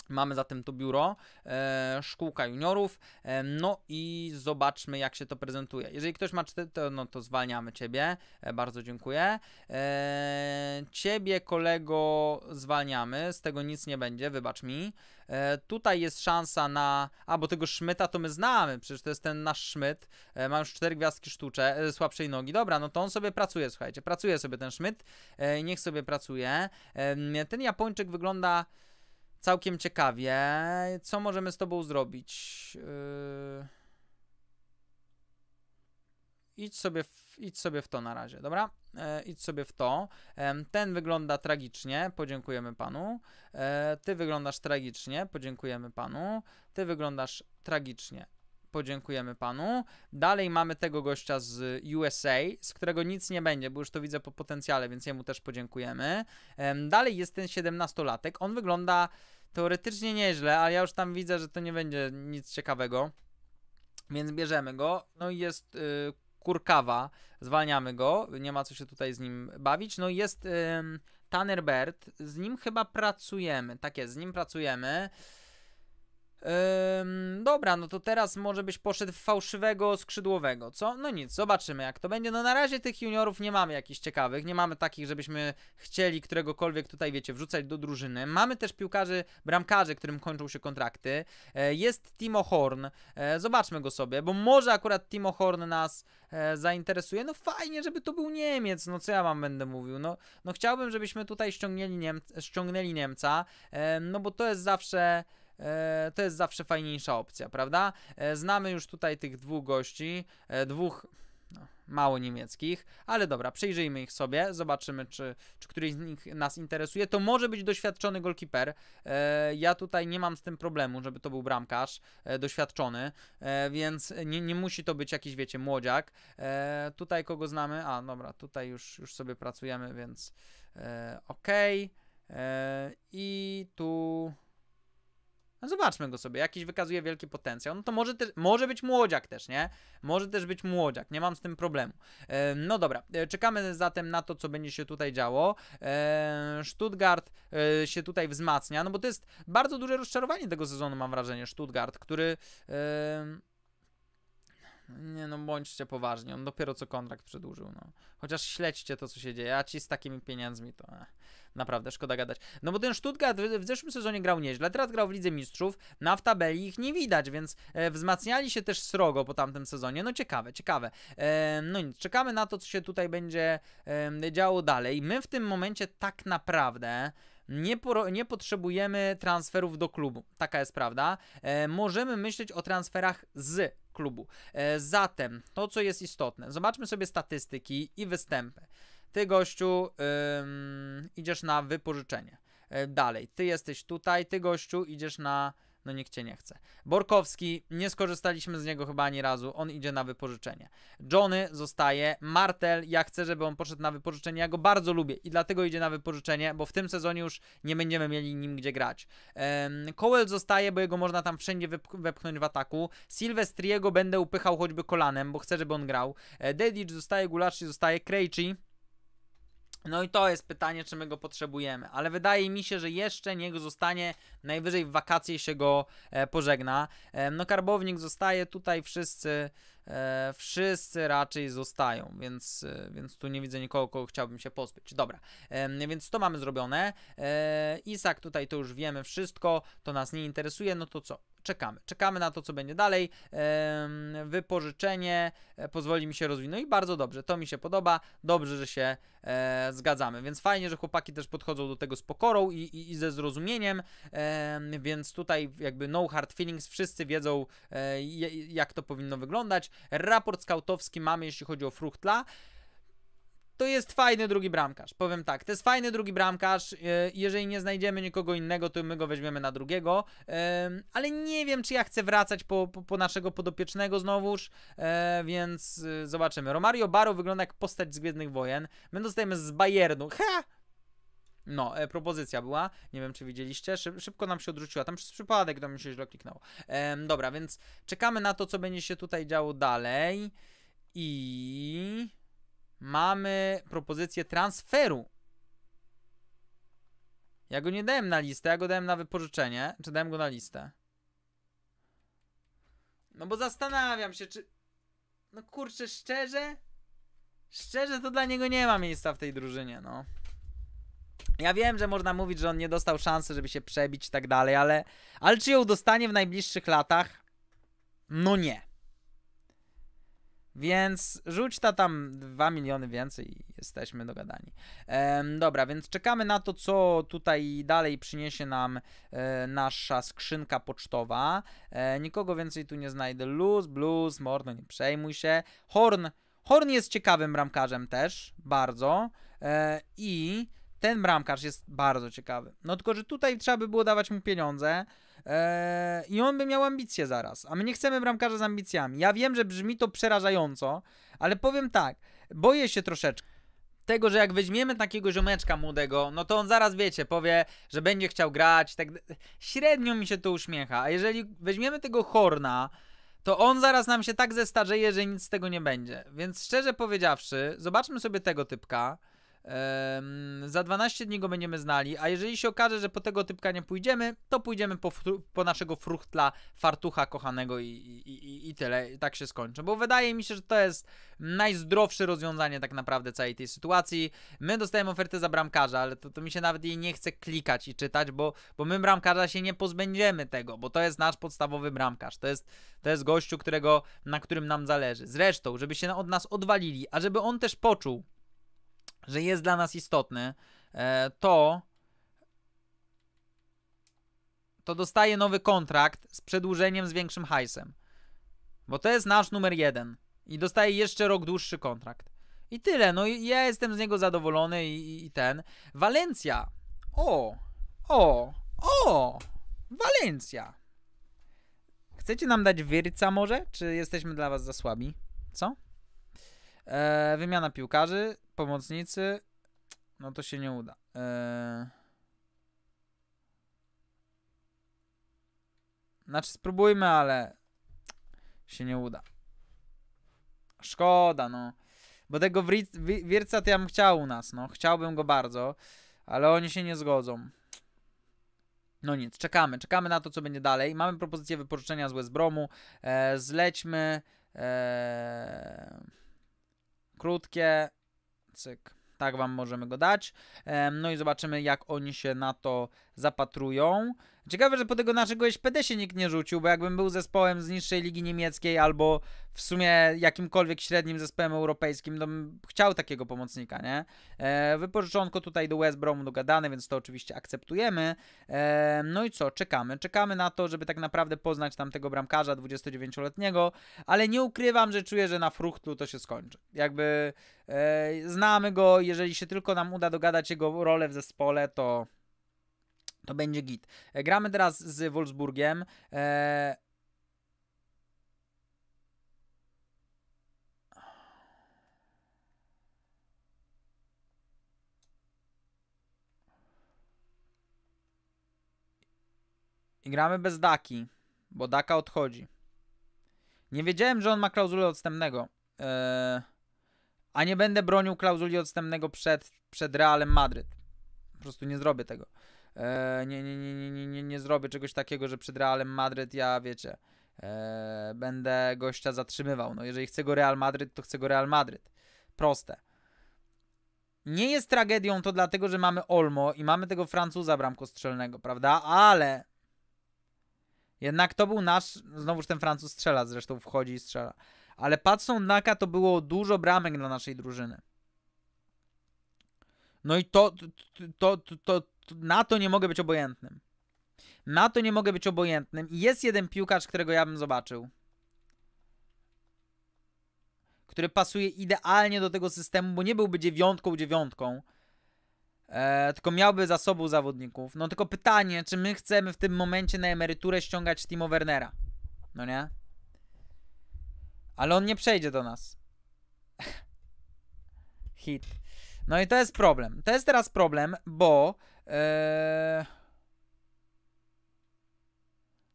Mamy zatem to biuro, e, szkółka juniorów, e, no i zobaczmy, jak się to prezentuje. Jeżeli ktoś ma cztery, to, no, to zwalniamy Ciebie, e, bardzo dziękuję. E, ciebie, kolego, zwalniamy, z tego nic nie będzie, wybacz mi. E, tutaj jest szansa na... A, bo tego Szmyta to my znamy, przecież to jest ten nasz Szmyt, e, ma już cztery gwiazdki sztucze, słabszej nogi. Dobra, no to on sobie pracuje, słuchajcie, pracuje sobie ten Szmyt, niech sobie pracuje. ten Japończyk wygląda całkiem ciekawie. Co możemy z tobą zrobić? Yy... Idź sobie, w, idź sobie w to na razie, dobra? Yy, idź sobie w to. ten wygląda tragicznie, podziękujemy panu. Yy, ty wyglądasz tragicznie, podziękujemy panu. Ty wyglądasz tragicznie, podziękujemy panu. Dalej mamy tego gościa z USA, z którego nic nie będzie, bo już to widzę po potencjale, więc jemu też podziękujemy. Dalej jest ten 17-latek. On wygląda Teoretycznie nieźle, ale ja już tam widzę, że to nie będzie nic ciekawego. Więc bierzemy go. No i jest y, kurkawa, zwalniamy go, nie ma co się tutaj z nim bawić. No i jest Tanner Bert, z nim chyba pracujemy, tak jest, z nim pracujemy. Ym, dobra, no to teraz może byś poszedł w fałszywego skrzydłowego, co? No nic, zobaczymy jak to będzie. No na razie tych juniorów nie mamy jakichś ciekawych, nie mamy takich, żebyśmy chcieli któregokolwiek tutaj, wiecie, wrzucać do drużyny. Mamy też piłkarzy, bramkarzy, którym kończą się kontrakty. E, jest Timo Horn, e, zobaczmy go sobie, bo może akurat Timo Horn nas e, zainteresuje. No fajnie, żeby to był Niemiec, no co ja wam będę mówił. No, no chciałbym, żebyśmy tutaj ściągnęli, ściągnęli Niemca, e, no bo to jest zawsze... E, to jest zawsze fajniejsza opcja, prawda? E, znamy już tutaj tych dwóch gości, e, dwóch no, mało niemieckich, ale dobra, przyjrzyjmy ich sobie, zobaczymy, czy, czy któryś z nich nas interesuje. To może być doświadczony golkiper. ja tutaj nie mam z tym problemu, żeby to był bramkarz doświadczony, więc nie, nie musi to być jakiś, wiecie, młodziak. tutaj kogo znamy? A, dobra, tutaj już, już sobie pracujemy, więc ok. I tu no zobaczmy go sobie, jakiś wykazuje wielki potencjał. No to może, może być młodziak też, nie? Może też być młodziak, nie mam z tym problemu. E, no dobra, e, czekamy zatem na to, co będzie się tutaj działo. E, Stuttgart e, się tutaj wzmacnia, no bo to jest bardzo duże rozczarowanie tego sezonu, mam wrażenie. Stuttgart, który. Nie no, bądźcie poważni, on dopiero co kontrakt przedłużył, no. Chociaż śledźcie to, co się dzieje, a ci z takimi pieniędzmi to... E. Naprawdę, szkoda gadać. No bo ten Stuttgart w, w zeszłym sezonie grał nieźle, teraz grał w Lidze Mistrzów, na no w tabeli ich nie widać, więc e, wzmacniali się też srogo po tamtym sezonie. No ciekawe, ciekawe. E, no nic, czekamy na to, co się tutaj będzie e, działo dalej. My w tym momencie tak naprawdę... Nie, po, nie, potrzebujemy transferów do klubu. Taka jest prawda. E, możemy myśleć o transferach z klubu. E, zatem to, co jest istotne, zobaczmy sobie statystyki i występy. Ty, gościu, ym, idziesz na wypożyczenie. Yy, dalej, ty jesteś tutaj, ty, gościu, idziesz na no nikt cię nie chce. Borkowski, nie skorzystaliśmy z niego chyba ani razu, on idzie na wypożyczenie. Johnny zostaje, Martel, ja chcę, żeby on poszedł na wypożyczenie, ja go bardzo lubię i dlatego idzie na wypożyczenie, bo w tym sezonie już nie będziemy mieli nim gdzie grać. Um, Cowell zostaje, bo jego można tam wszędzie wep wepchnąć w ataku. Sylwestriego będę upychał choćby kolanem, bo chcę, żeby on grał. E, Dedic zostaje, Gulaczy zostaje, Krejci no i to jest pytanie, czy my go potrzebujemy, ale wydaje mi się, że jeszcze niech zostanie, najwyżej w wakacje się go e, pożegna. E, no karbownik zostaje, tutaj wszyscy, e, wszyscy raczej zostają, więc, e, więc tu nie widzę nikogo, kogo chciałbym się pozbyć. Dobra, więc to mamy zrobione. E, Isak tutaj to już wiemy wszystko, to nas nie interesuje, no to co? czekamy. Czekamy na to, co będzie dalej. Wypożyczenie e, pozwoli mi się rozwinąć. No I bardzo dobrze, to mi się podoba. Dobrze, że się e, zgadzamy. Więc fajnie, że chłopaki też podchodzą do tego z pokorą i, i, i ze zrozumieniem. Więc tutaj jakby no hard feelings. Wszyscy wiedzą, e, jak to powinno wyglądać. Raport skautowski mamy, jeśli chodzi o fruchtla to jest fajny drugi bramkarz. Powiem tak, to jest fajny drugi bramkarz. E, jeżeli nie znajdziemy nikogo innego, to my go weźmiemy na drugiego. Ale nie wiem, czy ja chcę wracać po, po, po naszego podopiecznego znowuż, e, więc e, zobaczymy. Romario Baro wygląda jak postać z Gwiezdnych Wojen. My dostajemy z Bayernu. Ha! No, e, propozycja była, nie wiem czy widzieliście, Szyb, szybko nam się odrzuciła, tam przez przypadek do mi się źle kliknęło. E, dobra, więc czekamy na to, co będzie się tutaj działo dalej i mamy propozycję transferu. Ja go nie dałem na listę, ja go dałem na wypożyczenie. Czy dałem go na listę? No bo zastanawiam się, czy... No kurczę, szczerze? Szczerze to dla niego nie ma miejsca w tej drużynie, no. Ja wiem, że można mówić, że on nie dostał szansy, żeby się przebić i tak dalej, ale... Ale czy ją dostanie w najbliższych latach? No nie. Więc rzuć ta tam 2 miliony więcej i jesteśmy dogadani. dobra, więc czekamy na to, co tutaj dalej przyniesie nam e, nasza skrzynka pocztowa. E, nikogo więcej tu nie znajdę. Luz, blues, morno, nie przejmuj się. Horn. Horn jest ciekawym bramkarzem też, bardzo. E, I ten bramkarz jest bardzo ciekawy. No tylko, że tutaj trzeba by było dawać mu pieniądze e, i on by miał ambicje zaraz, a my nie chcemy bramkarza z ambicjami. Ja wiem, że brzmi to przerażająco, ale powiem tak, boję się troszeczkę tego, że jak weźmiemy takiego ziomeczka młodego, no to on zaraz, wiecie, powie, że będzie chciał grać, tak średnio mi się to uśmiecha, a jeżeli weźmiemy tego Horna, to on zaraz nam się tak zestarzeje, że nic z tego nie będzie. Więc szczerze powiedziawszy, zobaczmy sobie tego typka, za 12 dni go będziemy znali, a jeżeli się okaże, że po tego typka nie pójdziemy, to pójdziemy po, po naszego fruchtla, fartucha kochanego i, i, i, i tyle. I tak się skończy, bo wydaje mi się, że to jest najzdrowsze rozwiązanie tak naprawdę całej tej sytuacji. My dostajemy ofertę za bramkarza, ale to, to mi się nawet jej nie chce klikać i czytać, bo, bo my bramkarza się nie pozbędziemy tego, bo to jest nasz podstawowy bramkarz. To jest, to jest gościu, którego, na którym nam zależy. Zresztą, żeby się od nas odwalili, a żeby on też poczuł, że jest dla nas istotny, e, to to dostaje nowy kontrakt z przedłużeniem z większym hajsem. Bo to jest nasz numer jeden. I dostaje jeszcze rok dłuższy kontrakt. I tyle. No i ja jestem z niego zadowolony i, i ten. Walencja. O, o, o, Walencja. Chcecie nam dać Wyrca może? Czy jesteśmy dla was za słabi? Co? E, wymiana piłkarzy pomocnicy, no to się nie uda. Eee... Znaczy spróbujmy, ale się nie uda. Szkoda, no. Bo tego wierca to ja bym chciał u nas, no. Chciałbym go bardzo, ale oni się nie zgodzą. No nic, czekamy. Czekamy na to, co będzie dalej. Mamy propozycję wypożyczenia z West Bromu. E, zlećmy. E, krótkie Cyk. Tak wam możemy go dać. No i zobaczymy, jak oni się na to zapatrują. Ciekawe, że po tego naszego SPD się nikt nie rzucił, bo jakbym był zespołem z niższej ligi niemieckiej albo w sumie jakimkolwiek średnim zespołem europejskim, to bym chciał takiego pomocnika, nie? E, wypożyczonko tutaj do West Bromu dogadane, więc to oczywiście akceptujemy. E, no i co, czekamy. Czekamy na to, żeby tak naprawdę poznać tamtego bramkarza 29-letniego, ale nie ukrywam, że czuję, że na fruchtu to się skończy. Jakby e, znamy go, jeżeli się tylko nam uda dogadać jego rolę w zespole, to to będzie git. E, gramy teraz z Wolfsburgiem. Eee... I gramy bez Daki, bo Daka odchodzi. Nie wiedziałem, że on ma klauzulę odstępnego. E, a nie będę bronił klauzuli odstępnego przed, przed Realem Madryt. Po prostu nie zrobię tego. E, nie, nie, nie, nie, nie, nie zrobię czegoś takiego, że przed Realem Madryt ja, wiecie, e, będę gościa zatrzymywał. No jeżeli chcę go Real Madryt, to chcę go Real Madryt. Proste. Nie jest tragedią to dlatego, że mamy Olmo i mamy tego Francuza bramkostrzelnego, prawda? Ale jednak to był nasz, znowuż ten Francuz strzela, zresztą wchodzi i strzela. Ale patrząc na Naka, to było dużo bramek dla naszej drużyny. No i to, to, to, to, na to nie mogę być obojętnym. Na to nie mogę być obojętnym. I jest jeden piłkarz, którego ja bym zobaczył. Który pasuje idealnie do tego systemu, bo nie byłby dziewiątką dziewiątką. E, tylko miałby za sobą zawodników. No tylko pytanie, czy my chcemy w tym momencie na emeryturę ściągać Timo Wernera? No nie? Ale on nie przejdzie do nas. <laughs> Hit. No i to jest problem. To jest teraz problem, bo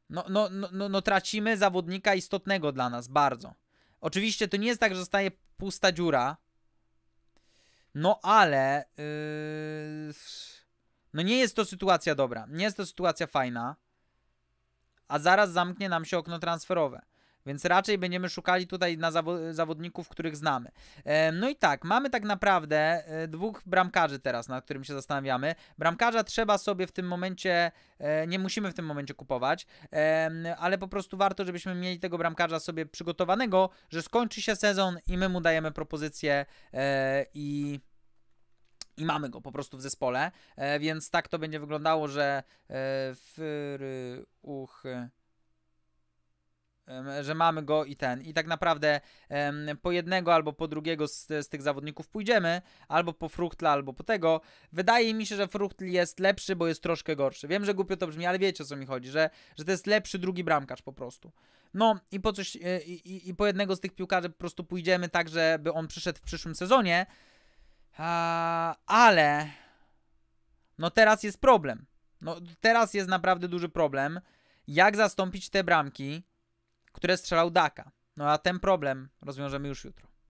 no, no, no, no, no, tracimy zawodnika istotnego dla nas bardzo. Oczywiście to nie jest tak, że zostaje pusta dziura. No ale. Yy, no nie jest to sytuacja dobra. Nie jest to sytuacja fajna. A zaraz zamknie nam się okno transferowe. Więc raczej będziemy szukali tutaj na zawo zawodników, których znamy. E, no i tak, mamy tak naprawdę e, dwóch bramkarzy teraz, nad którym się zastanawiamy. Bramkarza trzeba sobie w tym momencie, e, nie musimy w tym momencie kupować, e, ale po prostu warto, żebyśmy mieli tego bramkarza sobie przygotowanego, że skończy się sezon i my mu dajemy propozycję e, i i mamy go po prostu w zespole, e, więc tak to będzie wyglądało, że e, f, uch, że mamy go i ten. I tak naprawdę po jednego albo po drugiego z, z tych zawodników pójdziemy, albo po Fruchtla, albo po tego. Wydaje mi się, że Fruchtl jest lepszy, bo jest troszkę gorszy. Wiem, że głupio to brzmi, ale wiecie o co mi chodzi, że, że to jest lepszy drugi bramkarz po prostu. No i po coś, e, i, i po jednego z tych piłkarzy po prostu pójdziemy tak, żeby on przyszedł w przyszłym sezonie, A, ale no teraz jest problem. No teraz jest naprawdę duży problem, jak zastąpić te bramki, które strzelał Daka. No a ten problem rozwiążemy już jutro.